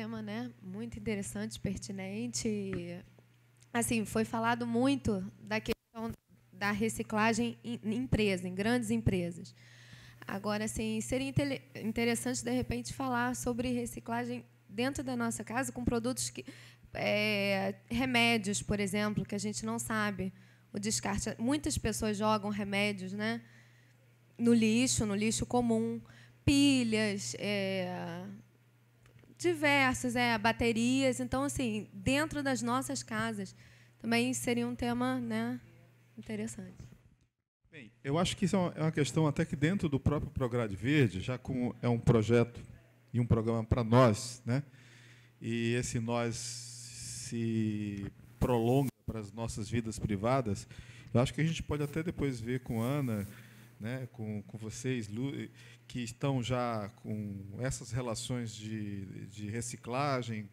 tema, né? Muito interessante, pertinente. Assim, foi falado muito da questão da reciclagem em empresas em grandes empresas. Agora, assim, seria interessante de repente falar sobre reciclagem dentro da nossa casa com produtos que é, remédios, por exemplo, que a gente não sabe o descarte. Muitas pessoas jogam remédios, né? No lixo, no lixo comum, pilhas, é, diversos, é, né, baterias. Então, assim, dentro das nossas casas também seria um tema né, interessante. Bem, eu acho que isso é uma é questão até que dentro do próprio Prograde Verde, já como é um projeto e um programa para nós, né? e esse nós se prolonga para as nossas vidas privadas, eu acho que a gente pode até depois ver com Ana né, com, com vocês que estão já com essas relações de, de reciclagem,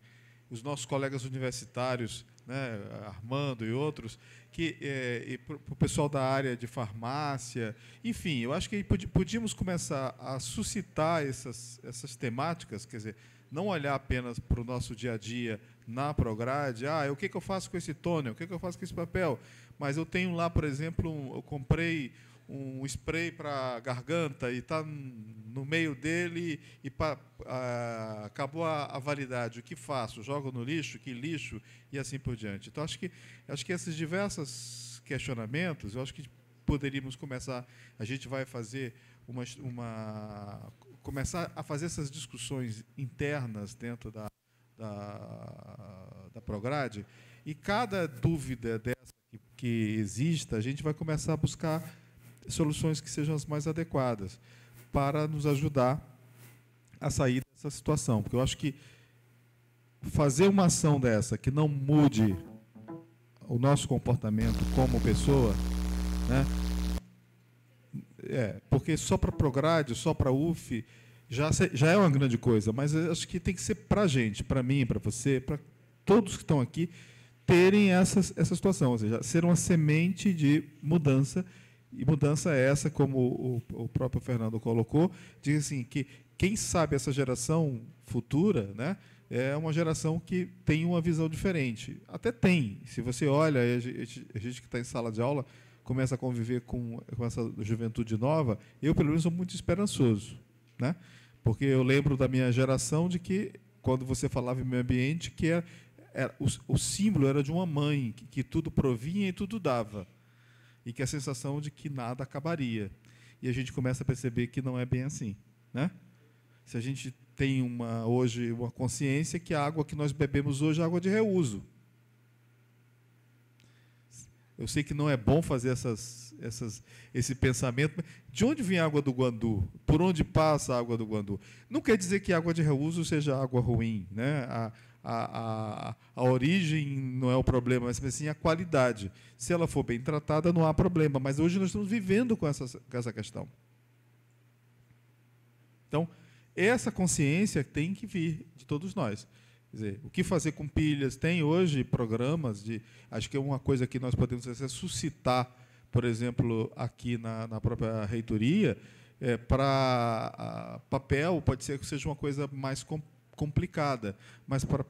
os nossos colegas universitários, né, Armando e outros, que é, para o pessoal da área de farmácia, enfim, eu acho que podíamos começar a suscitar essas, essas temáticas, quer dizer, não olhar apenas para o nosso dia a dia na Prograde, ah, o que, que eu faço com esse tônico, o que, que eu faço com esse papel, mas eu tenho lá, por exemplo, eu comprei um spray para garganta e está no meio dele e a, acabou a, a, validade. O que faço? Jogo no lixo? Que lixo? E assim por diante. Então, acho que, acho que esses diversos questionamentos, eu acho que poderíamos começar, a gente vai fazer uma, uma começar a fazer essas discussões internas dentro da, da, da Prograde, e cada dúvida dessa que, que exista, a gente vai começar a buscar soluções que sejam as mais adequadas para nos ajudar a sair dessa situação. Porque eu acho que fazer uma ação dessa que não mude o nosso comportamento como pessoa, né? É, porque só para Prograde, só para UF, já, já é uma grande coisa, mas acho que tem que ser para a gente, para mim, para você, para todos que estão aqui, terem essa, essa situação, ou seja, ser uma semente de mudança e mudança é essa, como o, o próprio Fernando colocou, diz assim que quem sabe essa geração futura, né, é uma geração que tem uma visão diferente. Até tem. Se você olha, a gente, a gente que está em sala de aula começa a conviver com, com essa juventude nova, eu, pelo menos, sou muito esperançoso. Né? Porque eu lembro da minha geração de que, quando você falava em meio ambiente, que era, é, era é, o, o, símbolo era de uma mãe, que, que tudo provinha e tudo dava e que a sensação de que nada acabaria. E a gente começa a perceber que não é bem assim, né? Se a gente tem uma hoje uma consciência que a água que nós bebemos hoje é água de reuso. Eu sei que não é bom fazer essas, essas, esse pensamento. De onde vem a água do Guandu? Por onde passa a água do Guandu? Não quer dizer que a água de reuso seja água ruim. Né? A, a, a, a origem não é o problema, mas sim a qualidade. Se ela for bem tratada, não há problema. Mas hoje nós estamos vivendo com essa, com essa questão. Então, essa consciência tem que vir de todos nós. Quer dizer, o que fazer com pilhas? Tem hoje programas de. Acho que é uma coisa que nós podemos fazer é suscitar, por exemplo, aqui na, na própria reitoria, é, para papel, pode ser que seja uma coisa mais complexa complicada, mas para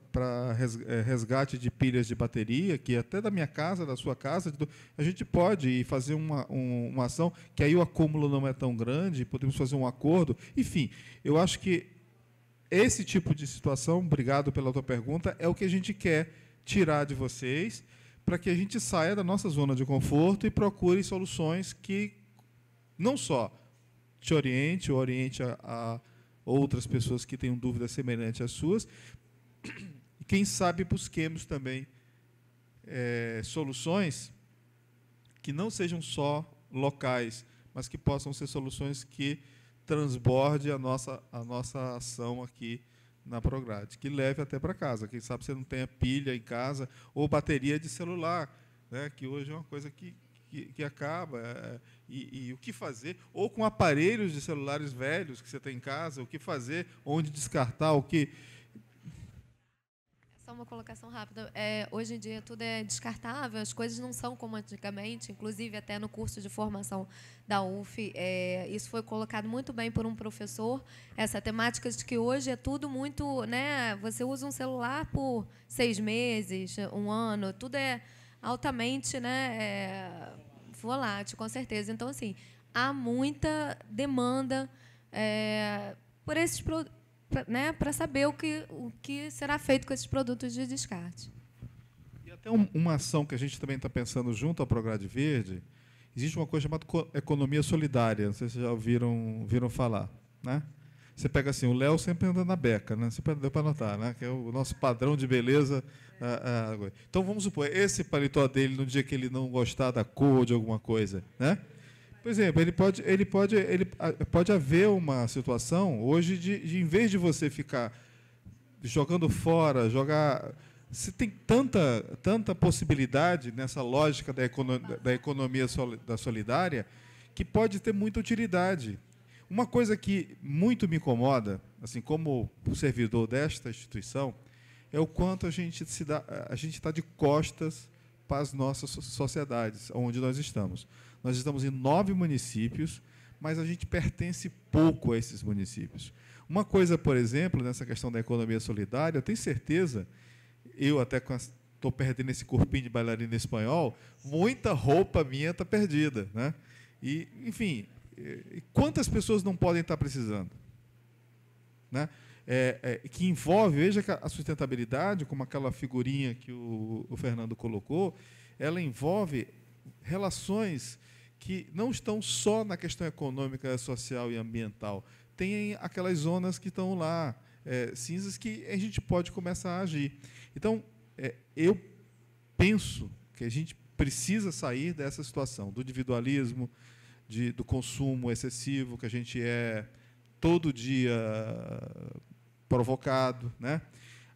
eh, resgate de pilhas de bateria, que até da minha casa, da sua casa, a gente pode fazer uma, uma ação, que aí o acúmulo não é tão grande, podemos fazer um acordo. Enfim, eu acho que esse tipo de situação, obrigado pela tua pergunta, é o que a gente quer tirar de vocês para que a gente saia da nossa zona de conforto e procure soluções que não só te oriente, ou oriente a, a outras pessoas que tenham dúvidas semelhantes às suas. E quem sabe busquemos também é, soluções que não sejam só locais, mas que possam ser soluções que transborde a nossa, a nossa ação aqui na Prograde, que leve até para casa. Quem sabe você não tenha pilha em casa ou bateria de celular, né, que hoje é uma coisa que que, que acaba, é, é, e, e, o que fazer, ou com aparelhos de celulares velhos que você tem em casa, o que fazer, onde descartar, o que. É só uma colocação rápida. É, hoje em dia tudo é descartável, as coisas não são como antigamente, inclusive até no curso de formação da UF, é, isso foi colocado muito bem por um professor, essa temática de que hoje é tudo muito. Né, você usa um celular por seis meses, um ano, tudo é altamente né, é, volátil, com certeza. Então, assim, há muita demanda é, por esses Né, para saber o que, o que será feito com esses produtos de descarte. E até um, uma ação que a gente também está pensando junto ao Prograde Verde, existe uma coisa chamada economia solidária, não sei se já ouviram viram falar. Né? Você pega assim, o Léo sempre anda na beca, né? Sempre deu para notar, né? Que é o nosso padrão de beleza. Ah, ah, então vamos supor, esse paletó dele no dia que ele não gostar da cor de alguma coisa, né? Por exemplo, ele pode, ele pode, ele ah, pode haver uma situação hoje de, de em vez de você ficar jogando fora, jogar se tem tanta, tanta possibilidade nessa lógica da, econo, da economia da solidária que pode ter muita utilidade. Uma coisa que muito me incomoda, assim como servidor desta instituição, é o quanto a gente se dá, a gente está de costas para as nossas sociedades, onde nós estamos. Nós estamos em nove municípios, mas a gente pertence pouco a esses municípios. Uma coisa, por exemplo, nessa questão da economia solidária, eu tenho certeza, eu até estou perdendo esse corpinho de bailarina espanhol, muita roupa minha está perdida, né? E, enfim, e quantas pessoas não podem estar precisando? Né? É, é, que envolve, veja que a sustentabilidade, como aquela figurinha que o, o Fernando colocou, ela envolve relações que não estão só na questão econômica, social e ambiental. Tem aquelas zonas que estão lá, é, cinzas, que a gente pode começar a agir. Então, é, eu penso que a gente precisa sair dessa situação do individualismo, de, do consumo excessivo, que a gente é todo dia provocado, né?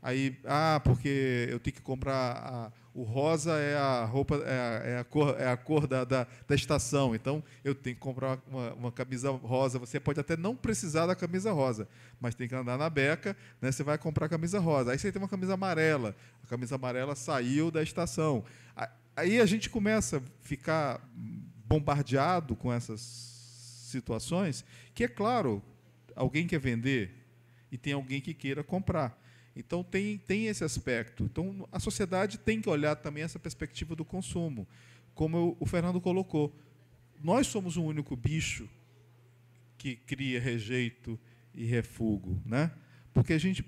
Aí, ah, porque eu tenho que comprar a, o rosa é a roupa é a, é a cor é a cor da, da, da, estação, então eu tenho que comprar uma, uma, camisa rosa. Você pode até não precisar da camisa rosa, mas tem que andar na beca, né? Você vai comprar a camisa rosa. Aí você tem uma camisa amarela. A camisa amarela saiu da estação. Aí a gente começa a ficar bombardeado com essas situações, que é claro, alguém quer vender e tem alguém que queira comprar. Então tem, tem esse aspecto. Então a sociedade tem que olhar também essa perspectiva do consumo, como o Fernando colocou. Nós somos o único bicho que cria rejeito e refugo, né? Porque a gente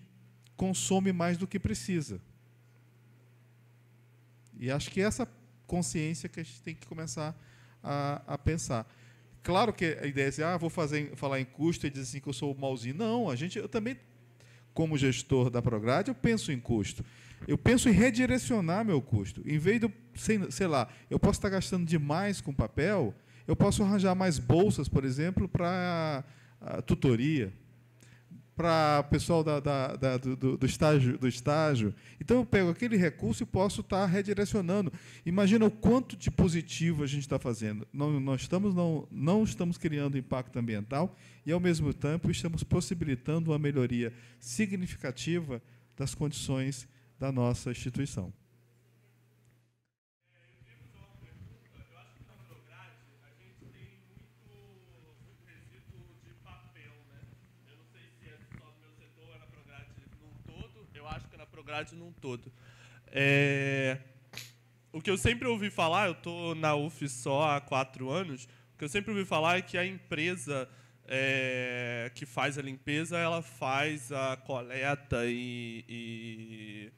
consome mais do que precisa. E acho que é essa consciência que a gente tem que começar a a, a pensar. Claro que a ideia é ah, vou fazer, falar em custo e dizer assim que eu sou mauzinho Não, a gente, eu também, como gestor da Prograde, eu penso em custo. Eu penso em redirecionar meu custo. Em vez de, sei, sei lá, eu posso estar gastando demais com papel, eu posso arranjar mais bolsas, por exemplo, para tutoria, para o pessoal da, da, da, do, do, estágio, do estágio. Então, eu pego aquele recurso e posso estar tá redirecionando. Imagina o quanto de positivo a gente está fazendo. Não, nós estamos, não, não estamos criando impacto ambiental e, ao mesmo tempo, estamos possibilitando uma melhoria significativa das condições da nossa instituição. Grades num todo. É... O que eu sempre ouvi falar, eu estou na UF só há quatro anos, o que eu sempre ouvi falar é que a empresa é, que faz a limpeza, ela faz a coleta e, e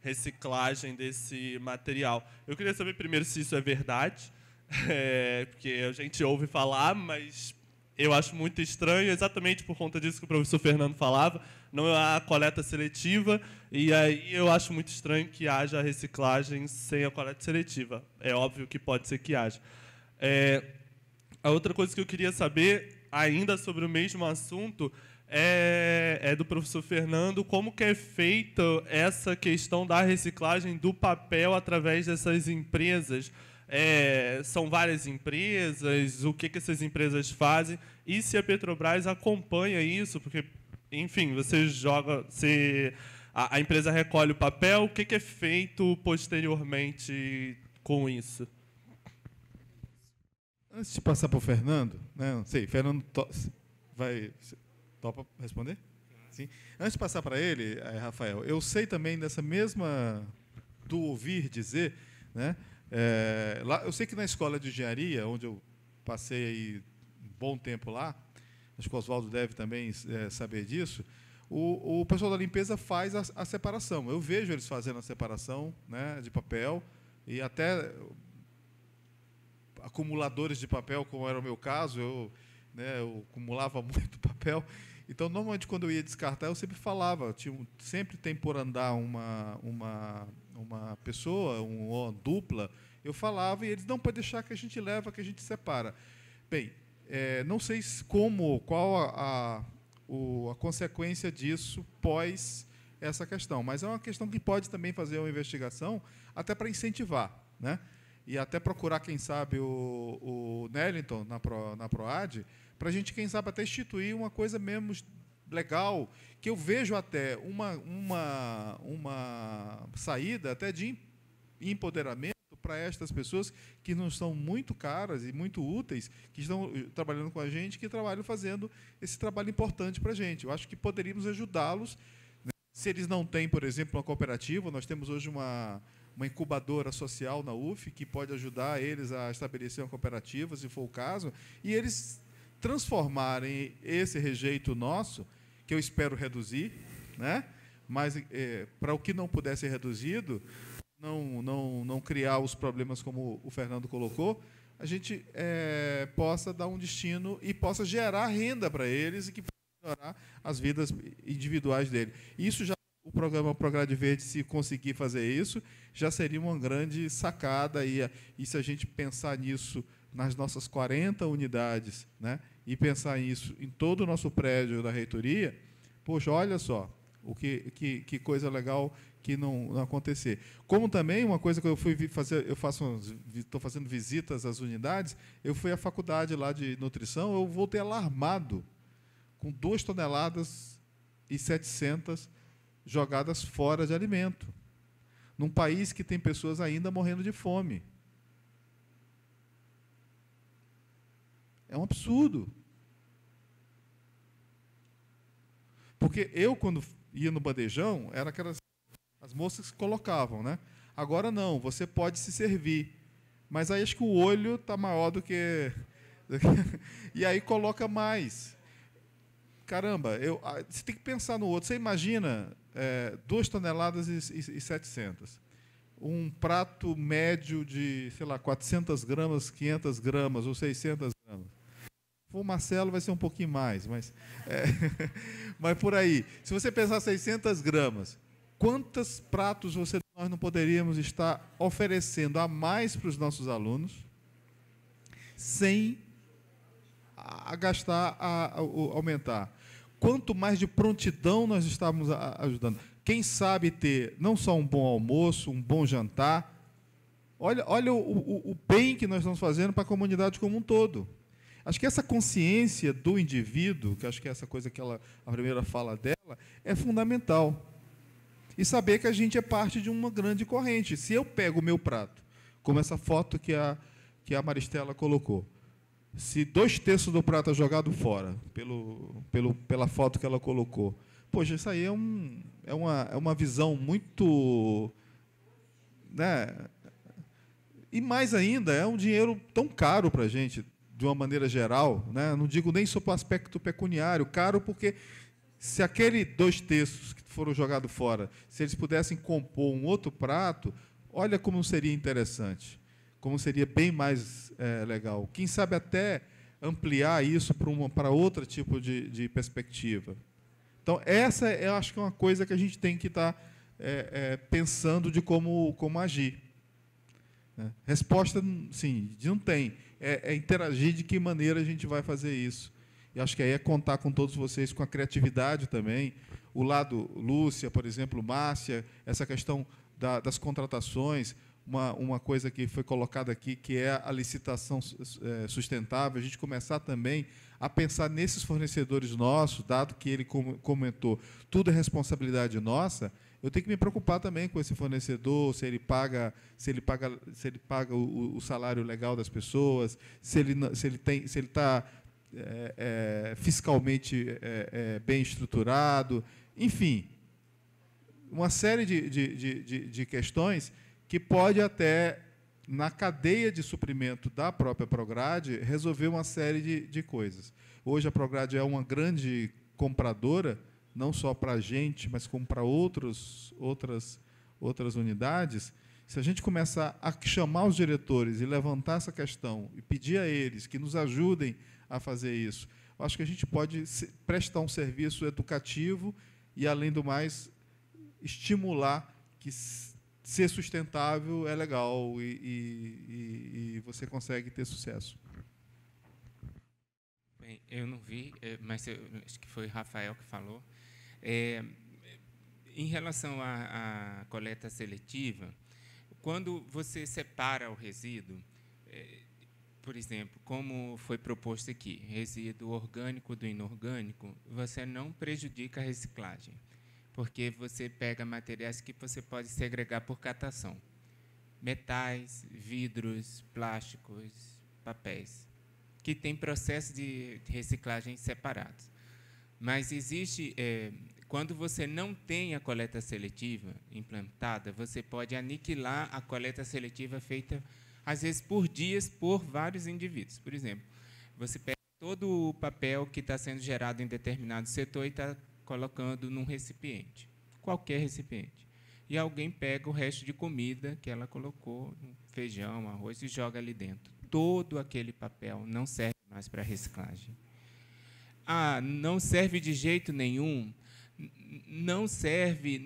reciclagem desse material. Eu queria saber primeiro se isso é verdade, é, porque a gente ouve falar, mas eu acho muito estranho, exatamente por conta disso que o professor Fernando falava, não há coleta seletiva, e aí eu acho muito estranho que haja reciclagem sem a coleta seletiva. É óbvio que pode ser que haja. É, a outra coisa que eu queria saber, ainda sobre o mesmo assunto, é, é, do professor Fernando, como que é feita essa questão da reciclagem do papel através dessas empresas? É, são várias empresas, o que, que essas empresas fazem e se a Petrobras acompanha isso, porque enfim, você joga, você, a, a empresa recolhe o papel, o que, que é feito posteriormente com isso? Antes de passar para o Fernando, né, não sei, Fernando to vai topa responder? Sim. Antes de passar para ele, é, Rafael, eu sei também dessa mesma do ouvir dizer, né? É, lá, eu sei que na escola de engenharia, onde eu passei aí um bom tempo lá, acho que o Oswaldo deve também é, saber disso, o, o, pessoal da limpeza faz a, a, separação. Eu vejo eles fazendo a separação né, de papel e até acumuladores de papel, como era o meu caso, eu, né, eu acumulava muito papel. Então, normalmente, quando eu ia descartar, eu sempre falava, tinha, sempre tem por andar uma, uma, uma pessoa, um, uma dupla, eu falava e eles, não, pode deixar que a gente leva, que a gente separa. Bem, é, não sei como, qual a, a, o, a consequência disso pós essa questão, mas é uma questão que pode também fazer uma investigação até para incentivar, né? E até procurar, quem sabe, o, o Nellington na, Pro, na PROAD, para a gente, quem sabe, até instituir uma coisa menos legal, que eu vejo até uma, uma, uma saída até de empoderamento para estas pessoas que não são muito caras e muito úteis, que estão eh, trabalhando com a gente, que trabalham fazendo esse trabalho importante para a gente. Eu acho que poderíamos ajudá-los. Né? Se eles não têm, por exemplo, uma cooperativa, nós temos hoje uma, uma incubadora social na UF que pode ajudar eles a estabelecer uma cooperativa, se for o caso, e eles transformarem esse rejeito nosso, que eu espero reduzir, né? mas é, eh, para o que não puder ser reduzido, não, não, não criar os problemas como o Fernando colocou, a gente é, possa dar um destino e possa gerar renda para eles e que melhorar as vidas individuais dele. Isso já o programa Prograde Verde, se conseguir fazer isso, já seria uma grande sacada. E, e se a gente pensar nisso nas nossas 40 unidades, né, e pensar isso em todo o nosso prédio da reitoria, poxa, olha só, o que, que, que coisa legal que não, não, acontecer. Como também uma coisa que eu fui fazer, eu faço, estou fazendo visitas às unidades, eu fui à faculdade lá de nutrição, eu voltei alarmado com 2 toneladas e 700 jogadas fora de alimento, num país que tem pessoas ainda morrendo de fome. É um absurdo. Porque eu, quando ia no bandejão, era aquelas as moças colocavam, né? Agora não, você pode se servir. Mas aí acho que o olho está maior do que. e aí coloca mais. Caramba, eu, você tem que pensar no outro. Você imagina é, 2 toneladas e, e, e 700. Um prato médio de, sei lá, 400 gramas, 500 gramas ou 600 gramas. O Marcelo vai ser um pouquinho mais, mas, é, mas por aí. Se você pensar 600 gramas, quantos pratos você nós não poderíamos estar oferecendo a mais para os nossos alunos sem a gastar, a, a, a aumentar? Quanto mais de prontidão nós estávamos ajudando? Quem sabe ter não só um bom almoço, um bom jantar, Olha, olha o, o, o, bem que nós estamos fazendo para a comunidade como um todo. Acho que essa consciência do indivíduo, que acho que é essa coisa que ela, a primeira fala dela, é fundamental e saber que a gente é parte de uma grande corrente. Se eu pego o meu prato, como essa foto que a, que a Maristela colocou, se dois terços do prato é jogado fora, pelo, pelo, pela foto que ela colocou, poxa, isso aí é, um, é, uma, é uma visão muito. Né? E mais ainda, é um dinheiro tão caro para a gente, de uma maneira geral. Né? Não digo nem sobre o aspecto pecuniário, caro porque se aqueles dois terços que foram jogados fora, se eles pudessem compor um outro prato, olha como seria interessante, como seria bem mais é, legal. Quem sabe até ampliar isso para, uma, para outro tipo de, de perspectiva. Então, essa eu acho que é uma coisa que a gente tem que estar tá, é, é, pensando de como, como agir. Né? Resposta, hum, sim, não tem. É, é interagir de que maneira a gente vai fazer isso. E acho que aí é contar com todos vocês, com a criatividade também. O lado Lúcia, por exemplo, Márcia, essa questão da, das contratações, uma, uma coisa que foi colocada aqui, que é a licitação é, sustentável, a gente começar também a pensar nesses fornecedores nossos, dado que ele comentou, tudo é responsabilidade nossa, eu tenho que me preocupar também com esse fornecedor, se ele paga, se ele paga, se ele paga o, o salário legal das pessoas, se ele se ele tem, se ele está é, é, fiscalmente é, é, bem estruturado, enfim, uma série de, de, de, de questões que pode até na cadeia de suprimento da própria Prograde resolver uma série de, de coisas. Hoje a Prograde é uma grande compradora, não só para a gente, mas como para outros, outras, outras unidades. Se a gente começar a chamar os diretores e levantar essa questão e pedir a eles que nos ajudem a fazer isso. Acho que a gente pode prestar um serviço educativo e, além do mais, estimular que ser sustentável é legal e, e, e você consegue ter sucesso. Bem, eu não vi, é, mas eu, acho que foi Rafael que falou. É, em relação à, à coleta seletiva, quando você separa o resíduo, é, por exemplo, como foi proposto aqui, resíduo orgânico do inorgânico, você não prejudica a reciclagem, porque você pega materiais que você pode segregar por catação. Metais, vidros, plásticos, papéis, que tem processos de reciclagem separados. Mas existe, é, quando você não tem a coleta seletiva implantada, você pode aniquilar a coleta seletiva feita às vezes por dias, por vários indivíduos. Por exemplo, você pega todo o papel que está sendo gerado em determinado setor e está colocando num recipiente, qualquer recipiente. E alguém pega o resto de comida que ela colocou, feijão, arroz, e joga ali dentro. Todo aquele papel não serve mais para reciclagem. Ah, não serve de jeito nenhum. Não serve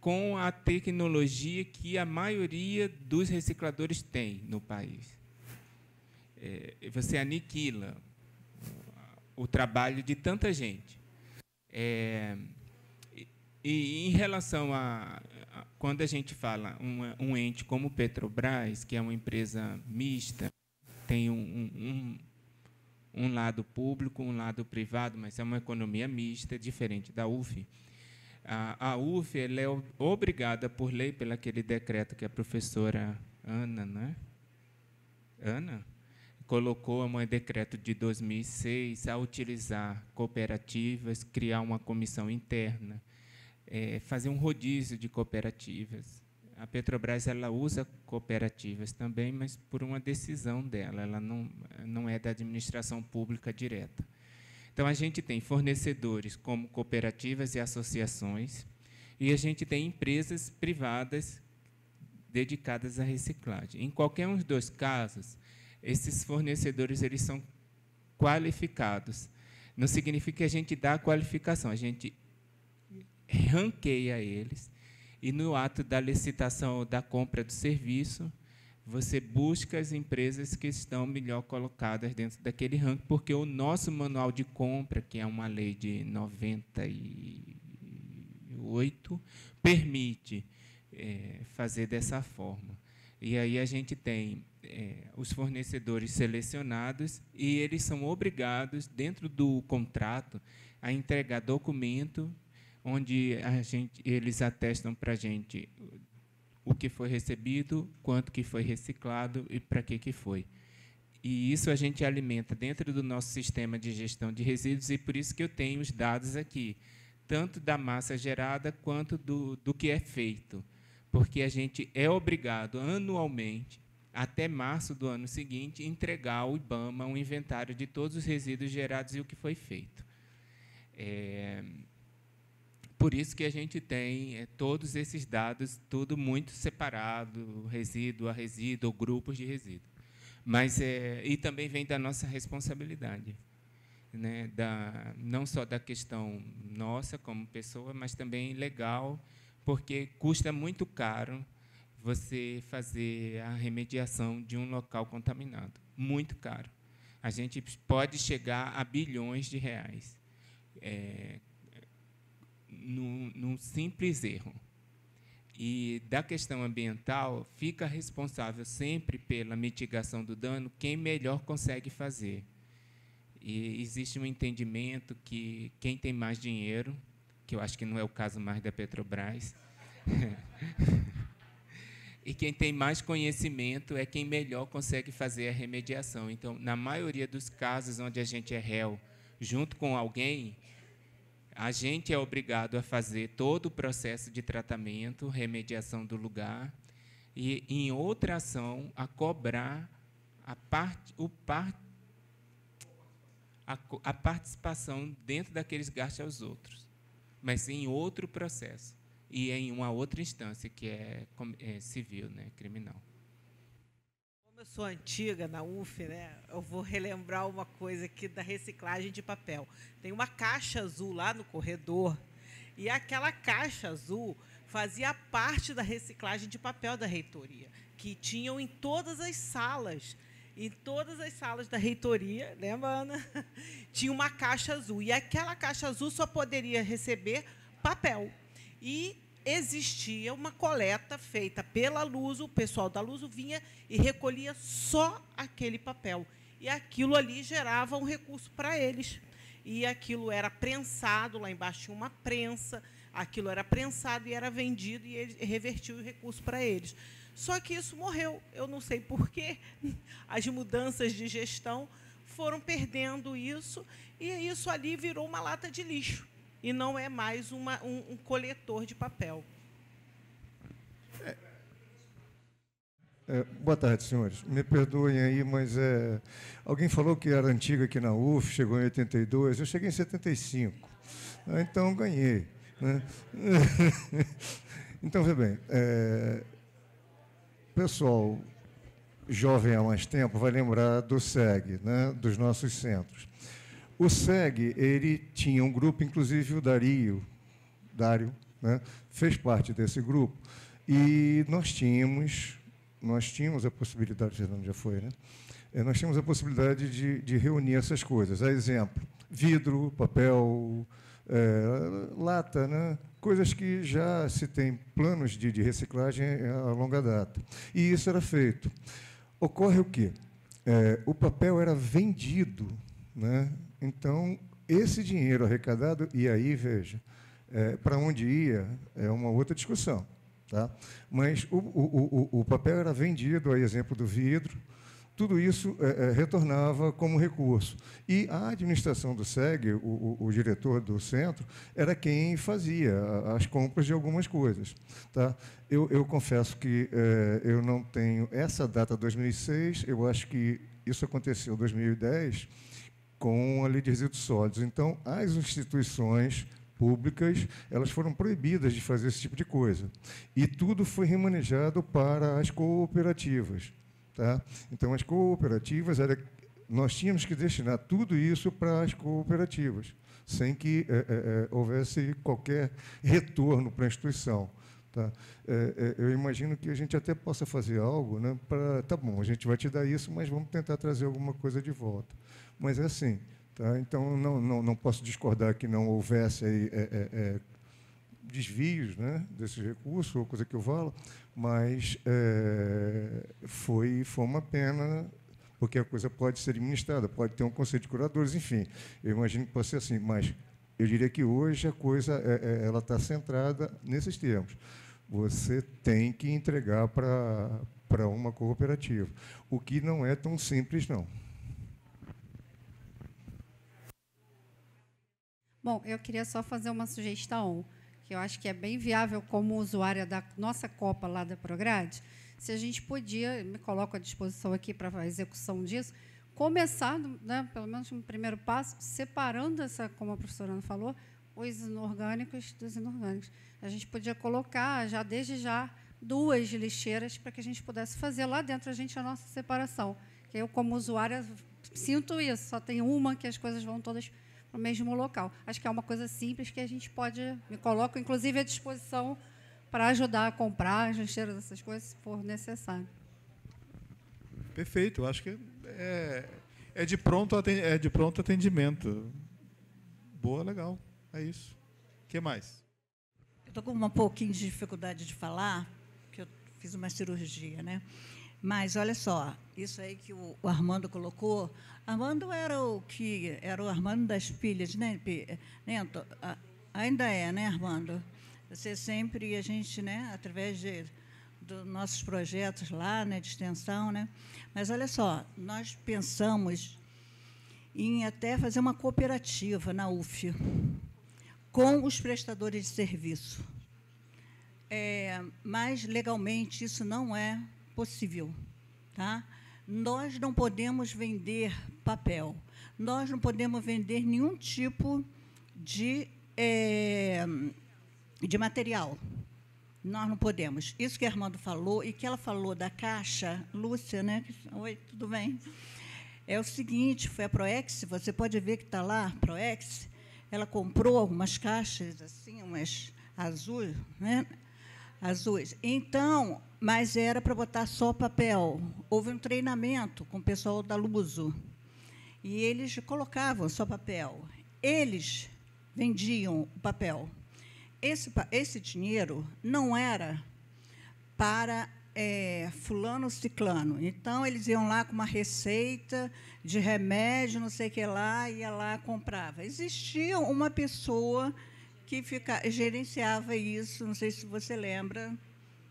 com a tecnologia que a maioria dos recicladores tem no país. É, você aniquila o trabalho de tanta gente. É, e, em relação a, a, quando a gente fala um ente como Petrobras, que é uma empresa mista, tem um, um, um lado público, um lado privado, mas é uma economia mista, diferente da UF. A, a UF ela é obrigada por lei, pelo aquele decreto que a professora Ana, né? Ana? colocou um decreto de 2006 a utilizar cooperativas, criar uma comissão interna, é, fazer um rodízio de cooperativas. A Petrobras ela usa cooperativas também, mas por uma decisão dela, ela não, não é da administração pública direta. Então, a gente tem fornecedores como cooperativas e associações, e a gente tem empresas privadas dedicadas à reciclagem. Em qualquer um dos dois casos, esses fornecedores eles são qualificados. Não significa que a gente dá a qualificação, a gente ranqueia eles e no ato da licitação ou da compra do serviço, você busca as empresas que estão melhor colocadas dentro daquele ranking, porque o nosso manual de compra, que é uma lei de 98, permite é, fazer dessa forma. E aí a gente tem é, os fornecedores selecionados e eles são obrigados, dentro do contrato, a entregar documento onde a gente, eles atestam para a gente o que foi recebido, quanto que foi reciclado e para que, que foi. E isso a gente alimenta dentro do nosso sistema de gestão de resíduos, e por isso que eu tenho os dados aqui, tanto da massa gerada quanto do, do que é feito. Porque a gente é obrigado anualmente, até março do ano seguinte, entregar ao IBAMA um inventário de todos os resíduos gerados e o que foi feito. É, por isso que a gente tem é, todos esses dados, tudo muito separado, resíduo a resíduo, grupos de resíduo. Mas, é, e também vem da nossa responsabilidade, né, da, não só da questão nossa como pessoa, mas também legal, porque custa muito caro você fazer a remediação de um local contaminado. Muito caro. A gente pode chegar a bilhões de reais. É, num, num simples erro. E da questão ambiental, fica responsável sempre pela mitigação do dano quem melhor consegue fazer. E existe um entendimento que quem tem mais dinheiro, que eu acho que não é o caso mais da Petrobras, e quem tem mais conhecimento é quem melhor consegue fazer a remediação. Então, na maioria dos casos onde a gente é réu junto com alguém, a gente é obrigado a fazer todo o processo de tratamento, remediação do lugar, e, em outra ação, a cobrar a, part, o par, a, a participação dentro daqueles gastos aos outros, mas em outro processo e em uma outra instância, que é, é civil, né, criminal sou antiga na UF, né? Eu vou relembrar uma coisa aqui da reciclagem de papel. Tem uma caixa azul lá no corredor e aquela caixa azul fazia parte da reciclagem de papel da reitoria, que tinham em todas as salas. Em todas as salas da reitoria, lembra, né, Ana? Tinha uma caixa azul. E aquela caixa azul só poderia receber papel. E existia uma coleta feita pela Luso, o pessoal da Luso vinha e recolhia só aquele papel. E aquilo ali gerava um recurso para eles. E aquilo era prensado, lá embaixo tinha uma prensa, aquilo era prensado e era vendido e ele revertia o recurso para eles. Só que isso morreu, eu não sei porquê, as mudanças de gestão foram perdendo isso, e isso ali virou uma lata de lixo e não é mais uma, um, um coletor de papel. É. É, boa tarde, senhores. Me perdoem aí, mas é, alguém falou que era antiga aqui na UF, chegou em 82, eu cheguei em 75. Ah, então ganhei. Né? então, vê bem, é, pessoal jovem há mais tempo vai lembrar do SEG, né, dos nossos centros. O SEG, ele tinha um grupo, inclusive o Dario, Dário, né, fez parte desse grupo, e nós tínhamos, nós tínhamos a possibilidade, Fernando já foi, né? É, nós tínhamos a possibilidade de, de reunir essas coisas. A exemplo, vidro, papel, é, lata, né? coisas que já se tem planos de, de, reciclagem é, a longa data. E isso era feito. Ocorre o quê? É, o papel era vendido né? Então, esse dinheiro arrecadado, e aí, veja, é, para onde ia é uma outra discussão. Tá? Mas o, o, o, o papel era vendido, a exemplo do vidro, tudo isso é, é, retornava como recurso. E a administração do SEG, o, o, o, diretor do centro, era quem fazia as compras de algumas coisas. Tá? Eu, eu confesso que é, eu não tenho essa data 2006, eu acho que isso aconteceu em 2010, com a lei de resíduos sólidos. Então, as instituições públicas, elas foram proibidas de fazer esse tipo de coisa. E tudo foi remanejado para as cooperativas. Tá? Então, as cooperativas, era, nós tínhamos que destinar tudo isso para as cooperativas, sem que é, é, houvesse qualquer retorno para a instituição. Tá? É, eu imagino que a gente até possa fazer algo né, para. Tá bom, a gente vai te dar isso, mas vamos tentar trazer alguma coisa de volta mas é assim. Tá? Então, não, não, não posso discordar que não houvesse aí, é, é, é desvios né, desses recursos, ou coisa que eu falo, mas é, foi, foi uma pena porque a coisa pode ser administrada, pode ter um conselho de curadores, enfim. Eu imagino que possa ser assim, mas eu diria que hoje a coisa é, é, ela está centrada nesses termos. Você tem que entregar para uma cooperativa, o que não é tão simples, não. Bom, eu queria só fazer uma sugestão, que eu acho que é bem viável como usuária da nossa Copa lá da Prograde, se a gente podia, me coloco à disposição aqui para a execução disso, começar, né, pelo menos um primeiro passo, separando essa, como a professora Ana falou, os inorgânicos dos inorgânicos. A gente podia colocar já desde já duas lixeiras para que a gente pudesse fazer lá dentro a gente a nossa separação. Que eu como usuária sinto isso, só tem uma que as coisas vão todas no mesmo local. Acho que é uma coisa simples que a gente pode, me coloco inclusive à disposição para ajudar a comprar as lancheiras, essas coisas, se for necessário. Perfeito, acho que é, é, de, pronto, é de pronto atendimento. Boa, legal, é isso. O que mais? Eu estou com um pouquinho de dificuldade de falar, porque eu fiz uma cirurgia, né? Mas olha só, isso aí que o, Armando colocou. Armando era o que era o Armando das pilhas, né, Nento? Ah, ainda é, né, Armando? Você sempre a gente, né, através de dos nossos projetos lá, né, de extensão, né? Mas olha só, nós pensamos em até fazer uma cooperativa na UF com os prestadores de serviço. É, mas legalmente isso não é possível. Tá? Nós não podemos vender papel, nós não podemos vender nenhum tipo de, é, de material. Nós não podemos. Isso que a Armando falou e que ela falou da caixa, Lúcia, né? Oi, tudo bem? É o seguinte, foi a Proex, você pode ver que está lá, Proex, ela comprou algumas caixas assim, umas azuis, né? azuis. Então, mas era para botar só papel. Houve um treinamento com o pessoal da Luso e eles colocavam só papel. Eles vendiam o papel. Esse, esse dinheiro não era para é, fulano ciclano. Então, eles iam lá com uma receita de remédio, não sei o que lá, ia lá comprava. Existia uma pessoa que fica, gerenciava isso, não sei se você lembra,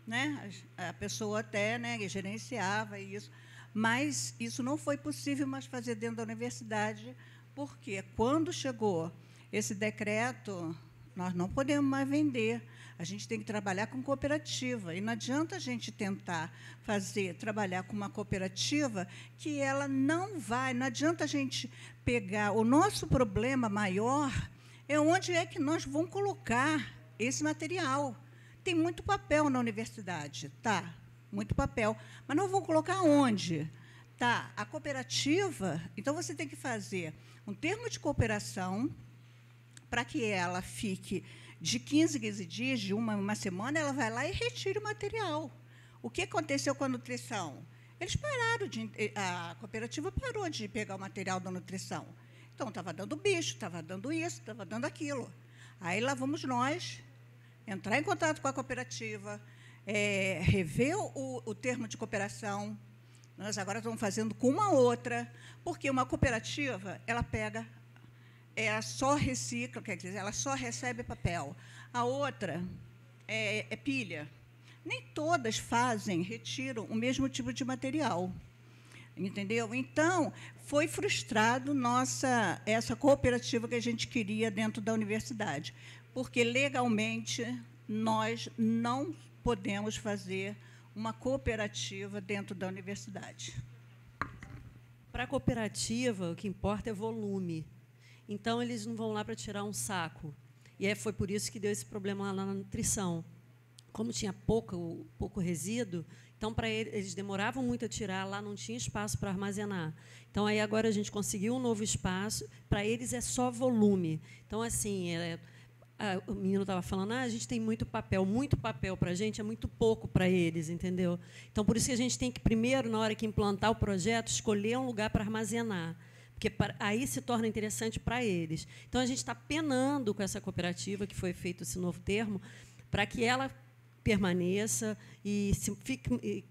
né? A pessoa até né, gerenciava isso, mas isso não foi possível mais fazer dentro da universidade, porque quando chegou esse decreto, nós não podemos mais vender. A gente tem que trabalhar com cooperativa. E não adianta a gente tentar fazer, trabalhar com uma cooperativa que ela não vai. Não adianta a gente pegar. O nosso problema maior é onde é que nós vamos colocar esse material tem muito papel na universidade, tá? Muito papel. Mas não vou colocar onde. Tá, a cooperativa, então você tem que fazer um termo de cooperação para que ela fique de 15 15 dias, de uma uma semana, ela vai lá e retira o material. O que aconteceu com a nutrição? Eles pararam de eh, a cooperativa parou de pegar o material da nutrição. Então estava dando bicho, estava dando isso, estava dando aquilo. Aí lá vamos nós entrar em contato com a cooperativa, é, rever o, o termo de cooperação. Nós agora estamos fazendo com uma outra, porque uma cooperativa ela pega é, ela só recicla, quer dizer, ela só recebe papel. A outra é, é, pilha. Nem todas fazem, retiram o mesmo tipo de material. Entendeu? Então, foi frustrado nossa essa cooperativa que a gente queria dentro da universidade porque legalmente nós não podemos fazer uma cooperativa dentro da universidade. Para a cooperativa, o que importa é volume. Então, eles não vão lá para tirar um saco. E é, foi por isso que deu esse problema lá na nutrição. Como tinha pouco, pouco resíduo, então, para eles, eles demoravam muito a tirar, lá não tinha espaço para armazenar. Então, aí agora a gente conseguiu um novo espaço, para eles é só volume. Então, assim, é, ah, o menino estava falando, ah, a gente tem muito papel, muito papel para a gente é muito pouco para eles, entendeu? Então, por isso que a gente tem que, primeiro, na hora que implantar o projeto, escolher um lugar para armazenar, porque aí se torna interessante para eles. Então, a gente está penando com essa cooperativa, que foi feito esse novo termo, para que ela permaneça e, se, fique, e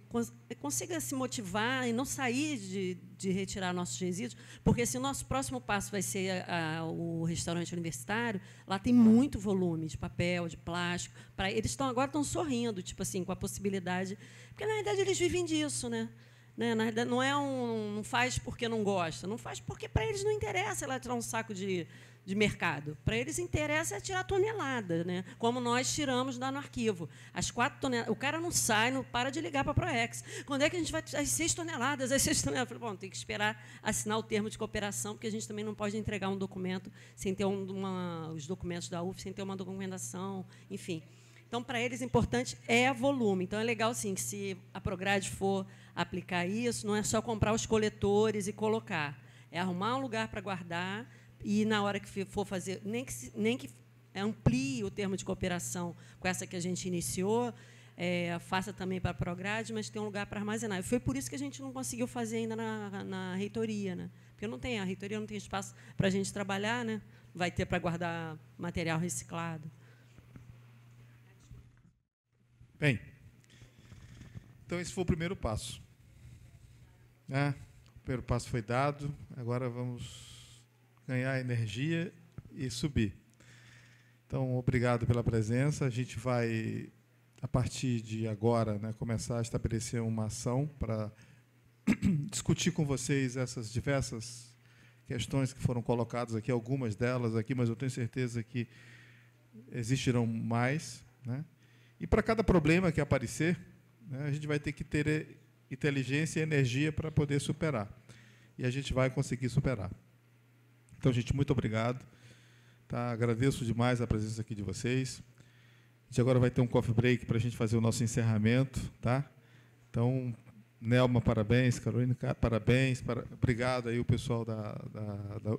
consiga se motivar e não sair de, de retirar nossos resíduos, porque se o nosso próximo passo vai ser a, a, o restaurante universitário, lá tem muito volume de papel, de plástico. Pra, eles estão agora estão sorrindo, tipo assim, com a possibilidade, porque na verdade eles vivem disso, né? Né? Na verdade, não é um não faz porque não gosta, não faz porque para eles não interessa ela tirar um saco de de mercado. Para eles interessa é tirar tonelada, né? como nós tiramos lá no arquivo. As quatro toneladas. O cara não sai, não para de ligar para a Proex. Quando é que a gente vai. As seis toneladas, as seis toneladas. Bom, tem que esperar assinar o termo de cooperação, porque a gente também não pode entregar um documento sem ter um, uma, os documentos da UF, sem ter uma documentação, enfim. Então, para eles, importante é volume. Então, é legal, sim, que se a Prograde for aplicar isso, não é só comprar os coletores e colocar. É arrumar um lugar para guardar e na hora que for fazer, nem que, nem que amplie o termo de cooperação com essa que a gente iniciou, é, faça também para a Prograde, mas tem um lugar para armazenar. E foi por isso que a gente não conseguiu fazer ainda na, na reitoria, né? porque não tem, a reitoria não tem espaço para a gente trabalhar, né? vai ter para guardar material reciclado. Bem, então esse foi o primeiro passo. Ah, o primeiro passo foi dado, agora vamos ganhar energia e subir. Então, obrigado pela presença. A gente vai, a partir de agora, né, começar a estabelecer uma ação para discutir com vocês essas diversas questões que foram colocadas aqui, algumas delas aqui, mas eu tenho certeza que existirão mais. Né? E para cada problema que aparecer, né, a gente vai ter que ter inteligência e energia para poder superar. E a gente vai conseguir superar. Então, gente, muito obrigado. Tá? Agradeço demais a presença aqui de vocês. A gente agora vai ter um coffee break para a gente fazer o nosso encerramento. Tá? Então, Nelma, parabéns. Carolina, parabéns. Para... Obrigado aí o pessoal da, da, da,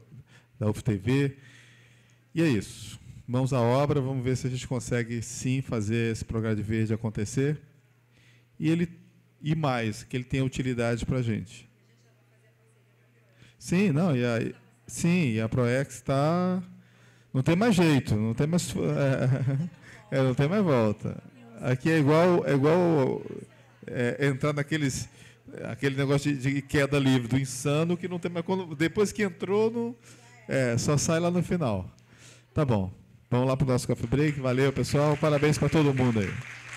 da UFTV. E é isso. Mãos à obra, vamos ver se a gente consegue sim fazer esse programa de verde acontecer. E ele e mais, que ele tenha utilidade para a gente. Sim, não, e aí. Sim, e a Proex está. Não tem mais jeito, não tem mais. É, não tem mais volta. Aqui é igual, é igual é, entrar naqueles. Aquele negócio de, de, queda livre do insano que não tem mais. Depois que entrou, é, só sai lá no final. Tá bom. Vamos lá para o nosso coffee break. Valeu, pessoal. Parabéns para todo mundo aí.